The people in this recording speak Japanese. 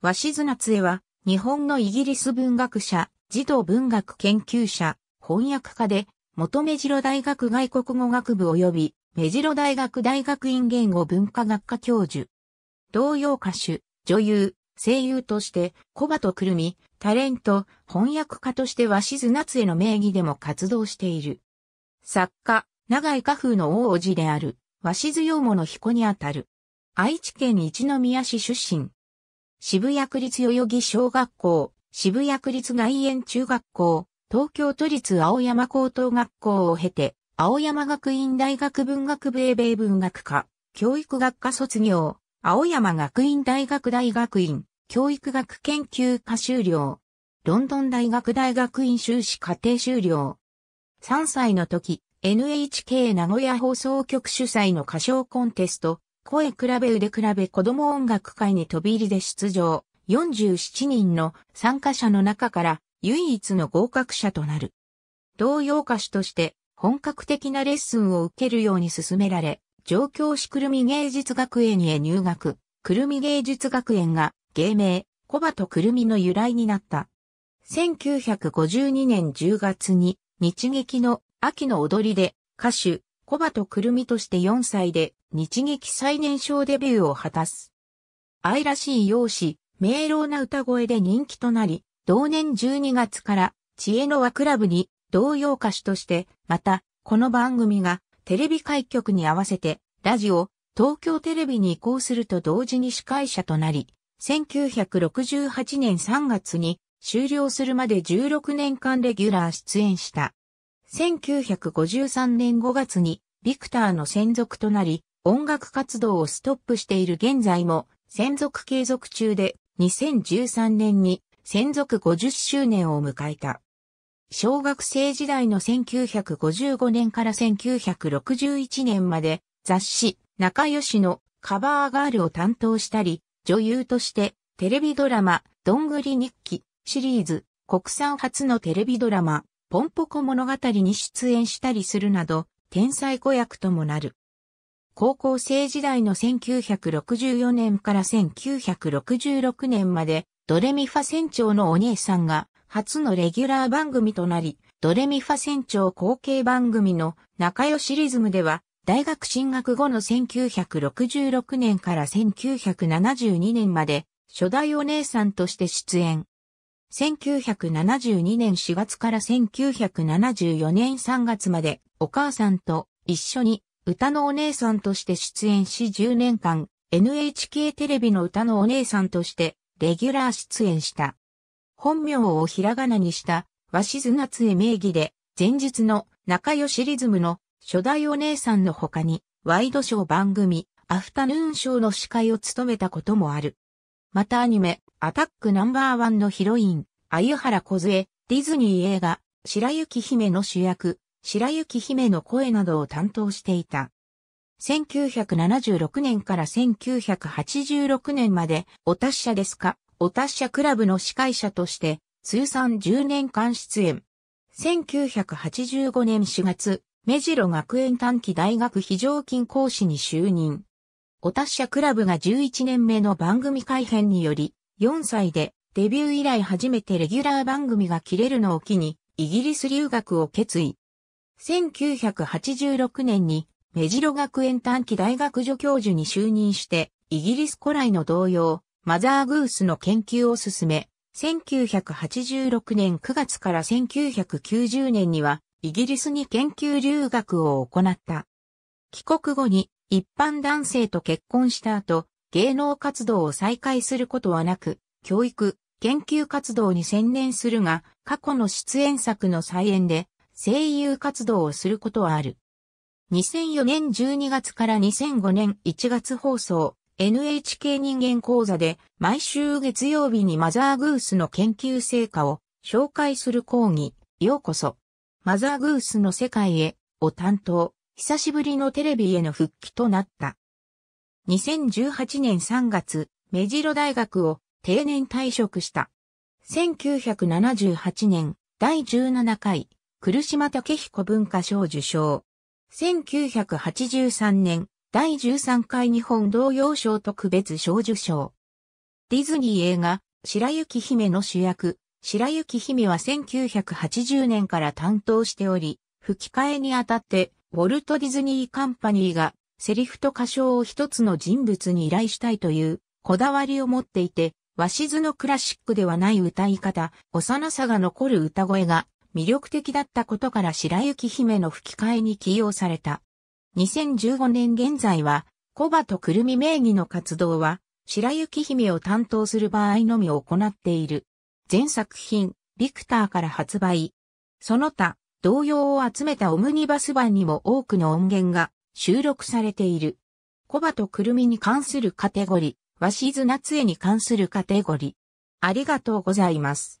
鷲津夏江は、日本のイギリス文学者、児童文学研究者、翻訳家で、元目白大学外国語学部及び、目白大学大学院言語文化学科教授。童謡歌手、女優、声優として、小鳩くるみ、タレント、翻訳家として鷲津夏江の名義でも活動している。作家、長井家風の大叔父である、鷲津陽もの彦にあたる。愛知県一宮市出身。渋谷区立代々木小学校、渋谷区立外苑中学校、東京都立青山高等学校を経て、青山学院大学文学部英米文学科、教育学科卒業、青山学院大学大学院、教育学研究科修了。ロンドン大学大学院修士課程修了。3歳の時、NHK 名古屋放送局主催の歌唱コンテスト、声比べ腕比べ子供音楽会に飛び入りで出場、47人の参加者の中から唯一の合格者となる。同様歌手として本格的なレッスンを受けるように勧められ、上京市くるみ芸術学園へ入学、くるみ芸術学園が芸名、小とくるみの由来になった。1952年10月に日劇の秋の踊りで歌手、小とくるみとして4歳で日劇最年少デビューを果たす。愛らしい容姿、明朗な歌声で人気となり、同年12月から知恵の輪クラブに同様歌手として、また、この番組がテレビ開局に合わせて、ラジオ、東京テレビに移行すると同時に司会者となり、1968年3月に終了するまで16年間レギュラー出演した。1953年5月にビクターの専属となり、音楽活動をストップしている現在も専属継続中で2013年に専属50周年を迎えた。小学生時代の1955年から1961年まで雑誌仲良しのカバーガールを担当したり、女優としてテレビドラマどんぐり日記シリーズ国産初のテレビドラマポンポコ物語に出演したりするなど、天才子役ともなる。高校生時代の1964年から1966年まで、ドレミファ船長のお姉さんが、初のレギュラー番組となり、ドレミファ船長後継番組の仲良しリズムでは、大学進学後の1966年から1972年まで、初代お姉さんとして出演。1972年4月から1974年3月までお母さんと一緒に歌のお姉さんとして出演し10年間 NHK テレビの歌のお姉さんとしてレギュラー出演した。本名をひらがなにした鷲津夏江名義で前日の仲良しリズムの初代お姉さんの他にワイドショー番組アフタヌーンショーの司会を務めたこともある。またアニメ、アタックナンバーワンのヒロイン、鮎原小杖、ディズニー映画、白雪姫の主役、白雪姫の声などを担当していた。1976年から1986年まで、お達者ですか、お達者クラブの司会者として、通算10年間出演。1985年4月、目白学園短期大学非常勤講師に就任。お達者クラブが11年目の番組改編により、4歳でデビュー以来初めてレギュラー番組が切れるのを機に、イギリス留学を決意。1986年に、目白学園短期大学助教授に就任して、イギリス古来の同様、マザーグースの研究を進め、1986年9月から1990年には、イギリスに研究留学を行った。帰国後に一般男性と結婚した後、芸能活動を再開することはなく、教育、研究活動に専念するが、過去の出演作の再演で、声優活動をすることはある。2004年12月から2005年1月放送、NHK 人間講座で、毎週月曜日にマザーグースの研究成果を紹介する講義、ようこそ、マザーグースの世界へ、を担当。久しぶりのテレビへの復帰となった。2018年3月、目白大学を定年退職した。1978年、第17回、来島武彦文化賞受賞。1983年、第13回日本童謡賞特別賞受賞。ディズニー映画、白雪姫の主役、白雪姫は1980年から担当しており、吹き替えにあたって、ウォルト・ディズニー・カンパニーがセリフと歌唱を一つの人物に依頼したいというこだわりを持っていて、シズのクラシックではない歌い方、幼さが残る歌声が魅力的だったことから白雪姫の吹き替えに起用された。2015年現在は、コバとくるみ名義の活動は、白雪姫を担当する場合のみ行っている。全作品、ビクターから発売。その他、同様を集めたオムニバス版にも多くの音源が収録されている。コバとクルミに関するカテゴリ、鷲津夏江に関するカテゴリ。ありがとうございます。